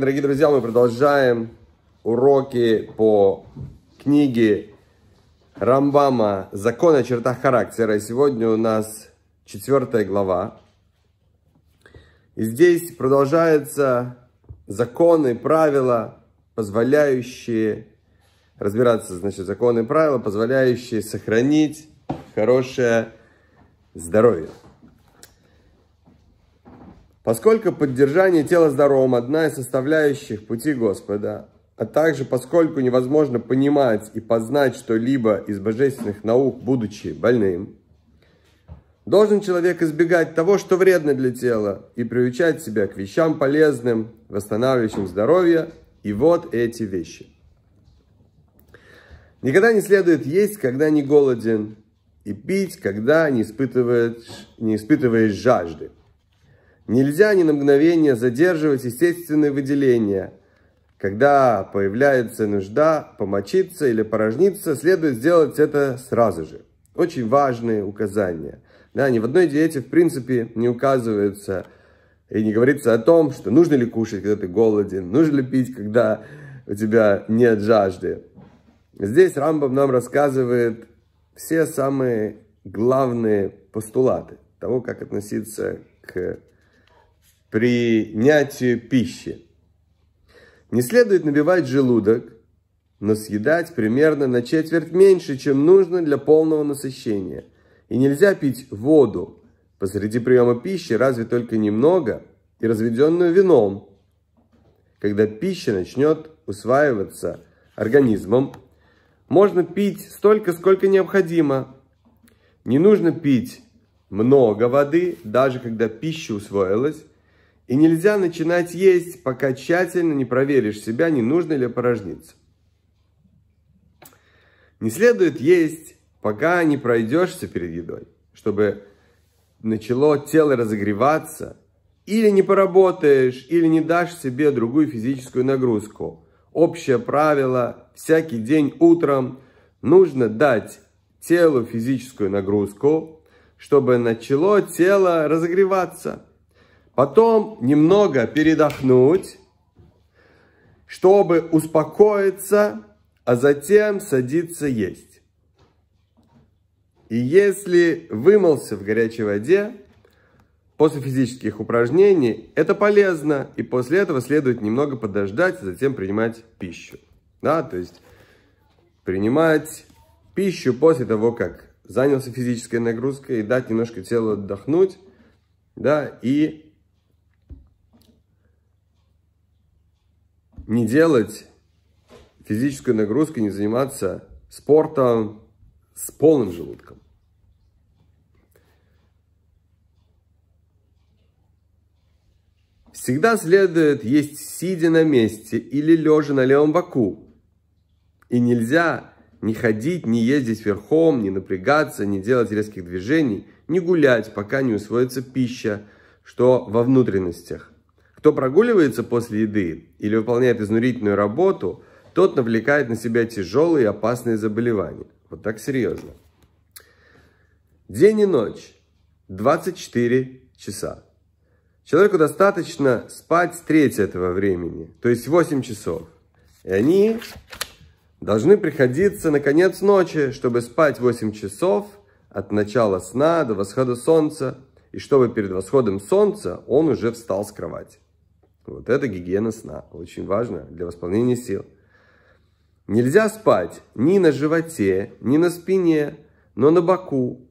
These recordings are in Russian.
дорогие друзья, мы продолжаем уроки по книге Рамбама "Законы о чертах характера». И сегодня у нас четвертая глава. И здесь продолжаются законы, правила, позволяющие разбираться, значит, законы и правила, позволяющие сохранить хорошее здоровье. Поскольку поддержание тела здоровым – одна из составляющих пути Господа, а также поскольку невозможно понимать и познать что-либо из божественных наук, будучи больным, должен человек избегать того, что вредно для тела, и приучать себя к вещам полезным, восстанавливающим здоровье, и вот эти вещи. Никогда не следует есть, когда не голоден, и пить, когда не испытываешь, не испытываешь жажды – Нельзя ни на мгновение задерживать естественные выделения. Когда появляется нужда помочиться или порожниться, следует сделать это сразу же. Очень важные указания. Да, ни в одной диете, в принципе, не указывается и не говорится о том, что нужно ли кушать, когда ты голоден, нужно ли пить, когда у тебя нет жажды. Здесь Рамбам нам рассказывает все самые главные постулаты того, как относиться к принятию пищи. Не следует набивать желудок, но съедать примерно на четверть меньше, чем нужно для полного насыщения. И нельзя пить воду посреди приема пищи разве только немного и разведенную вином, когда пища начнет усваиваться организмом. Можно пить столько, сколько необходимо. Не нужно пить много воды, даже когда пища усвоилась, и нельзя начинать есть, пока тщательно не проверишь себя, не нужно ли порожниться. Не следует есть, пока не пройдешься перед едой, чтобы начало тело разогреваться, или не поработаешь, или не дашь себе другую физическую нагрузку. Общее правило, всякий день утром нужно дать телу физическую нагрузку, чтобы начало тело разогреваться – Потом немного передохнуть, чтобы успокоиться, а затем садиться есть. И если вымылся в горячей воде, после физических упражнений, это полезно, и после этого следует немного подождать, а затем принимать пищу. Да, то есть принимать пищу после того, как занялся физической нагрузкой, и дать немножко телу отдохнуть, да, и не делать физической нагрузкой, не заниматься спортом с полным желудком. Всегда следует есть сидя на месте или лежа на левом боку. И нельзя не ходить, не ездить верхом, не напрягаться, не делать резких движений, не гулять, пока не усвоится пища, что во внутренностях. Кто прогуливается после еды или выполняет изнурительную работу, тот навлекает на себя тяжелые и опасные заболевания. Вот так серьезно. День и ночь. 24 часа. Человеку достаточно спать треть этого времени, то есть 8 часов. И они должны приходиться на конец ночи, чтобы спать 8 часов от начала сна до восхода солнца, и чтобы перед восходом солнца он уже встал с кровати. Вот это гигиена сна, очень важно для восполнения сил. Нельзя спать ни на животе, ни на спине, но на боку.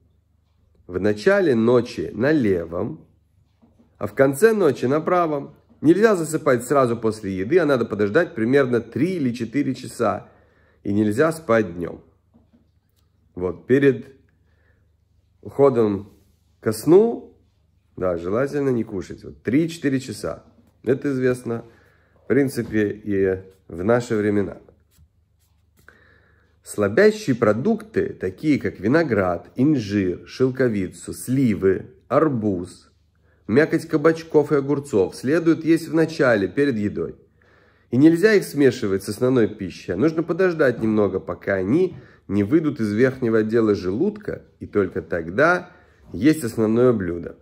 В начале ночи на левом, а в конце ночи на правом. Нельзя засыпать сразу после еды, а надо подождать примерно 3 или 4 часа. И нельзя спать днем. Вот, перед уходом ко сну, да, желательно не кушать. Вот 3-4 часа. Это известно, в принципе, и в наши времена. Слабящие продукты, такие как виноград, инжир, шелковицу, сливы, арбуз, мякоть кабачков и огурцов, следует есть в начале, перед едой. И нельзя их смешивать с основной пищей, а нужно подождать немного, пока они не выйдут из верхнего отдела желудка, и только тогда есть основное блюдо.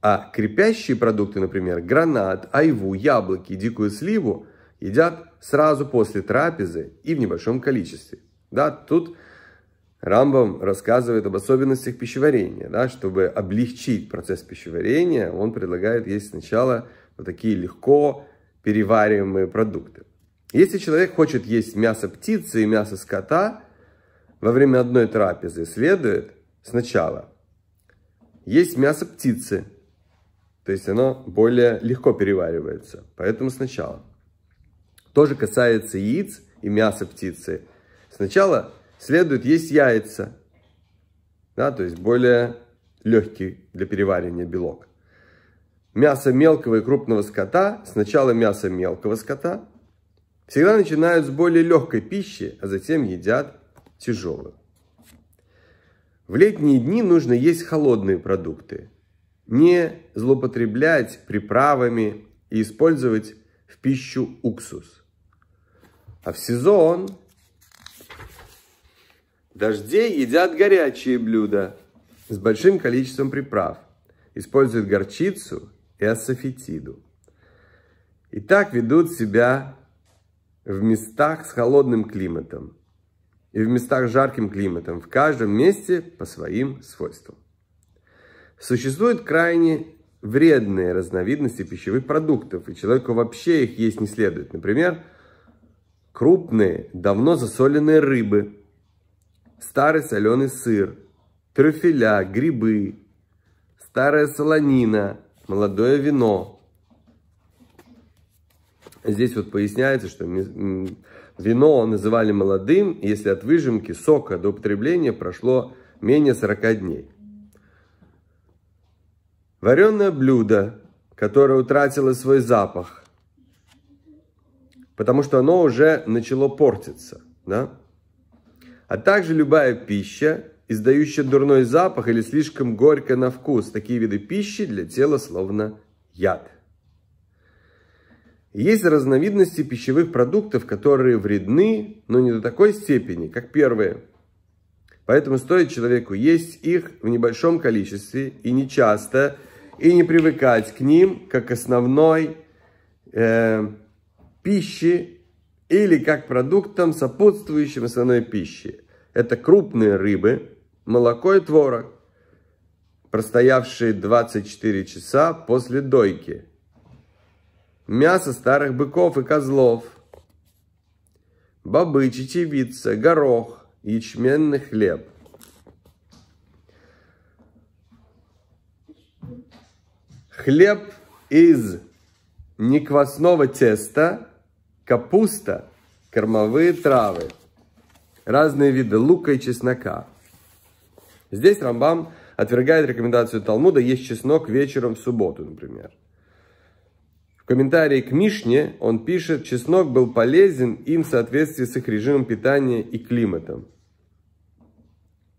А крепящие продукты, например, гранат, айву, яблоки и дикую сливу едят сразу после трапезы и в небольшом количестве. Да, тут Рамбам рассказывает об особенностях пищеварения. Да, чтобы облегчить процесс пищеварения, он предлагает есть сначала вот такие легко перевариваемые продукты. Если человек хочет есть мясо птицы и мясо скота, во время одной трапезы следует сначала есть мясо птицы – то есть оно более легко переваривается. Поэтому сначала. Тоже касается яиц и мяса птицы. Сначала следует есть яйца. Да, то есть более легкий для переваривания белок. Мясо мелкого и крупного скота, сначала мясо мелкого скота, всегда начинают с более легкой пищи, а затем едят тяжелую. В летние дни нужно есть холодные продукты, не злоупотреблять приправами и использовать в пищу уксус. А в сезон дождей едят горячие блюда с большим количеством приправ. Используют горчицу и асафетиду. И так ведут себя в местах с холодным климатом и в местах с жарким климатом. В каждом месте по своим свойствам. Существуют крайне вредные разновидности пищевых продуктов, и человеку вообще их есть не следует. Например, крупные, давно засоленные рыбы, старый соленый сыр, трюфеля, грибы, старая солонина, молодое вино. Здесь вот поясняется, что вино называли молодым, если от выжимки сока до употребления прошло менее 40 дней. Вареное блюдо, которое утратило свой запах, потому что оно уже начало портиться. Да? А также любая пища, издающая дурной запах или слишком горько на вкус. Такие виды пищи для тела словно яд. Есть разновидности пищевых продуктов, которые вредны, но не до такой степени, как первые. Поэтому стоит человеку есть их в небольшом количестве и не часто и не привыкать к ним как основной э, пищи или как продуктам, сопутствующим основной пище. Это крупные рыбы, молоко и творог, простоявшие 24 часа после дойки. Мясо старых быков и козлов, бобы, чечевица, горох, ячменный хлеб – Хлеб из неквасного теста, капуста, кормовые травы, разные виды лука и чеснока. Здесь Рамбам отвергает рекомендацию Талмуда есть чеснок вечером в субботу, например. В комментарии к Мишне он пишет, чеснок был полезен им в соответствии с их режимом питания и климатом.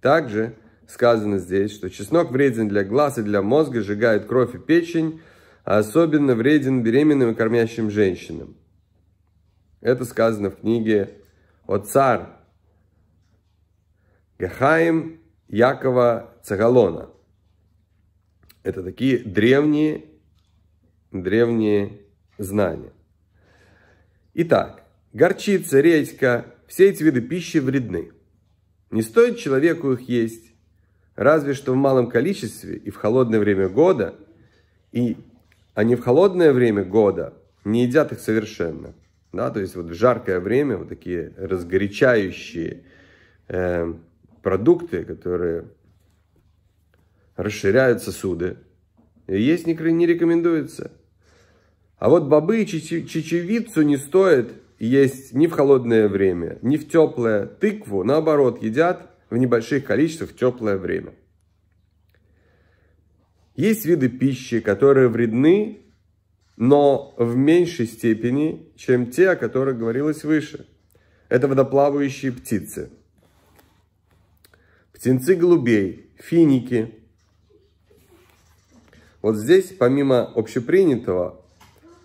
Также сказано здесь, что чеснок вреден для глаз и для мозга, сжигает кровь и печень, а особенно вреден беременным и кормящим женщинам. Это сказано в книге о царь Гахаим Якова Цагалона. Это такие древние, древние знания. Итак, горчица, редька, все эти виды пищи вредны. Не стоит человеку их есть разве что в малом количестве и в холодное время года, и они а в холодное время года не едят их совершенно. Да, то есть вот в жаркое время вот такие разгорячающие э, продукты, которые расширяют сосуды, есть не, не рекомендуется. А вот бобы и чечевицу не стоит есть ни в холодное время, ни в теплое. Тыкву, наоборот, едят в небольших количествах в теплое время. Есть виды пищи, которые вредны, но в меньшей степени, чем те, о которых говорилось выше. Это водоплавающие птицы. Птенцы голубей, финики. Вот здесь, помимо общепринятого,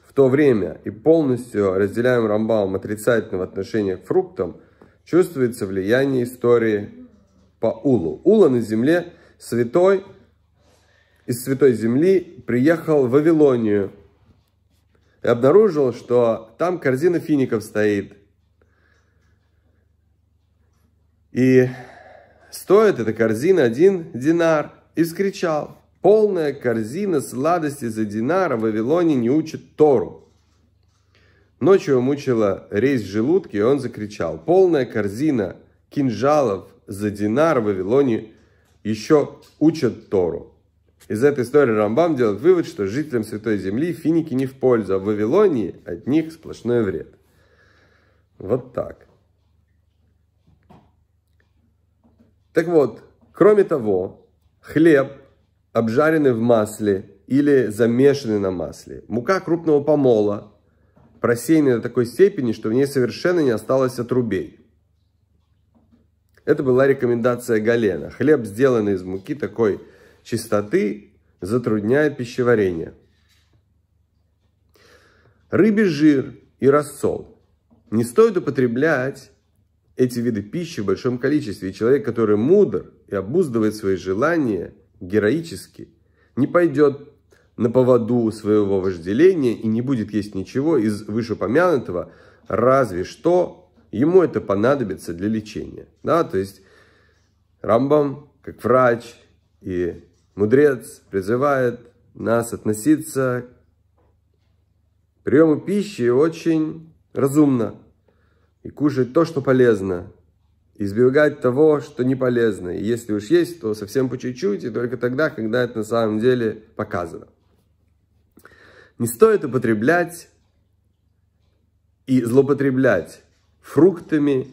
в то время и полностью разделяем Рамбаум отрицательного отношения к фруктам, чувствуется влияние истории по Улу. Ула на земле святой, из святой земли приехал в Вавилонию и обнаружил, что там корзина фиников стоит. И стоит эта корзина один динар. И вскричал, полная корзина сладости за динар в Вавилоне не учит Тору. Ночью мучила резь желудки, и он закричал. Полная корзина кинжалов за динар в Вавилоне еще учат Тору. Из этой истории Рамбам делает вывод, что жителям Святой Земли финики не в пользу, а в Вавилонии от них сплошной вред. Вот так. Так вот, кроме того, хлеб, обжаренный в масле или замешанный на масле, мука крупного помола, просеянная до такой степени, что в ней совершенно не осталось отрубей – это была рекомендация Галена. Хлеб, сделанный из муки такой чистоты, затрудняет пищеварение. Рыбий жир и рассол. Не стоит употреблять эти виды пищи в большом количестве. человек, который мудр и обуздывает свои желания героически, не пойдет на поводу своего вожделения и не будет есть ничего из вышеупомянутого, разве что Ему это понадобится для лечения. Да? То есть Рамбам, как врач и мудрец, призывает нас относиться к приему пищи очень разумно и кушать то, что полезно, избегать того, что не полезно. И если уж есть, то совсем по чуть-чуть, и только тогда, когда это на самом деле показано. Не стоит употреблять и злоупотреблять фруктами,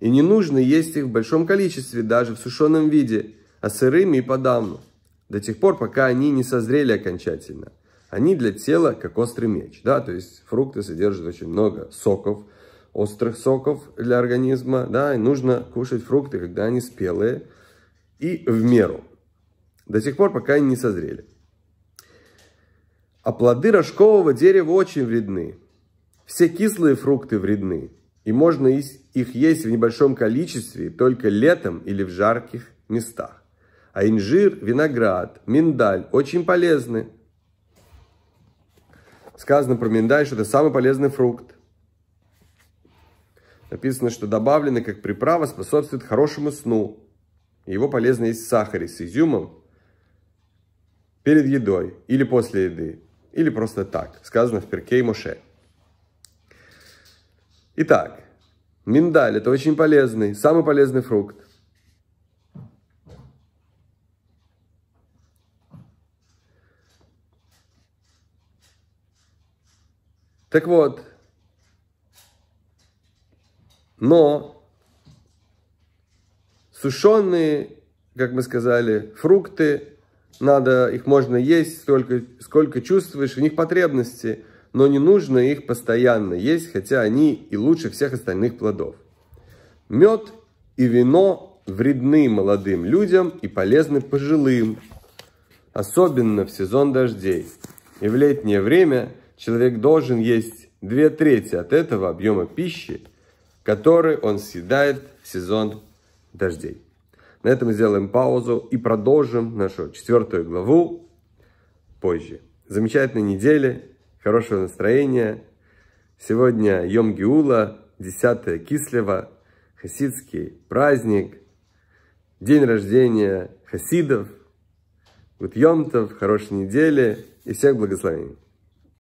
и не нужно есть их в большом количестве, даже в сушеном виде, а сырыми и подавно, до тех пор, пока они не созрели окончательно. Они для тела как острый меч, да, то есть фрукты содержат очень много соков, острых соков для организма, да, и нужно кушать фрукты, когда они спелые и в меру, до тех пор, пока они не созрели. А плоды рожкового дерева очень вредны. Все кислые фрукты вредны и можно их есть в небольшом количестве только летом или в жарких местах. А инжир, виноград, миндаль очень полезны. Сказано про миндаль, что это самый полезный фрукт. Написано, что добавлены как приправа способствует хорошему сну. Его полезно есть в сахаре с изюмом перед едой или после еды, или просто так. Сказано в Перке и Моше. Итак, миндаль – это очень полезный, самый полезный фрукт. Так вот, но сушеные, как мы сказали, фрукты, надо, их можно есть столько, сколько чувствуешь, у них потребности – но не нужно их постоянно есть, хотя они и лучше всех остальных плодов. Мед и вино вредны молодым людям и полезны пожилым, особенно в сезон дождей. И в летнее время человек должен есть две трети от этого объема пищи, который он съедает в сезон дождей. На этом сделаем паузу и продолжим нашу четвертую главу позже. Замечательной недели хорошего настроения. Сегодня Йом Гиула, 10 Кислева, хасидский праздник, день рождения хасидов, Вот Гутьемтов, хорошей недели и всех благословений.